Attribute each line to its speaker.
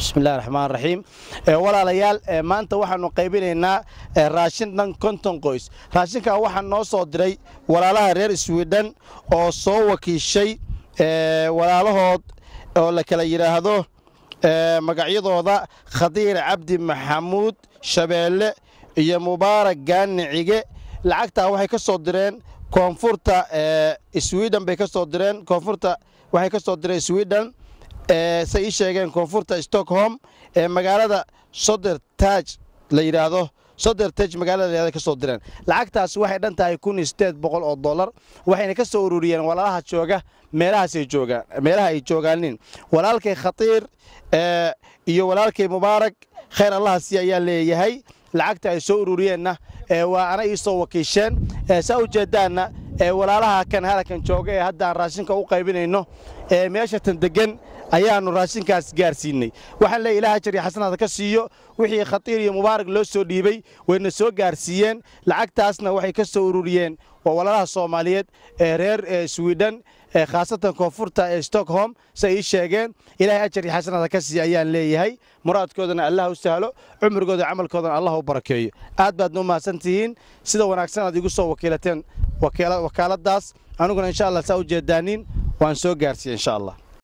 Speaker 1: bismillahi raxmaan raxiim eh, walaalayaal eh, maanta waxaanu qaybinaynaa eh, raashin dhan konton qoys raashinkan waxaa noo soo diray walaalaha reer swiden oo soo wakiishay walaalahood oo la kala yidhaahdo magacyadooda khadiir cabdi maxamuud shabeelle iyo mubaarak gaanicige lacagtaa waxay ka soo direen koonfurta swiden bay ka soo direen koonfurta waxay ka soo direen swiden say ii sheegeen koonfurta stockholm ee magaalada sodertaj la yidhaahdo sodertaj magaalada layaada ka direen lacagtaas waxay dhan tahay kun sideed boqol oo dollar waxayna ka soo ururiyeen walaalaha jooga meelahaasay joogaan meelaha ay joogaanin walaalkay khatiir iyo walaalkay mubaarag khayr allaha si ayaa leeyahay lacagta ay soo ururiyeenna waa ana iisoo wakiisheen saa ujeeddaanna walaalaha kan halakan jooga ee haddaan raashinka u qaybinayno meeshatan degan ayaannu raashinkaas gaarsiinay waxaan leey ilaha jar iyo xasanaada ka siiyo wixii khatiir iyo mubaarak loo soo dhiibay wayna soo gaarsiiyeen lacagtaasna waxay ka soo ururiyeen waa walaalaha soomaaliyeed ee reer ee swiden ee khaasatan koonfurta ee stockholm si ay ii sheegeen ilaahay ajar iyo xasanaada ka siiya ayaan leeyahay muraadkoodana allah u sahlo cumrigooda camalkoodana allah u barakeeyo aad baadna u mahadsantihiin sida wanaagsan aad igu soo wakiilateen wakaaladaas aniguna insha allah saa u jeedaaniin waan soo gaarsiiya insha allah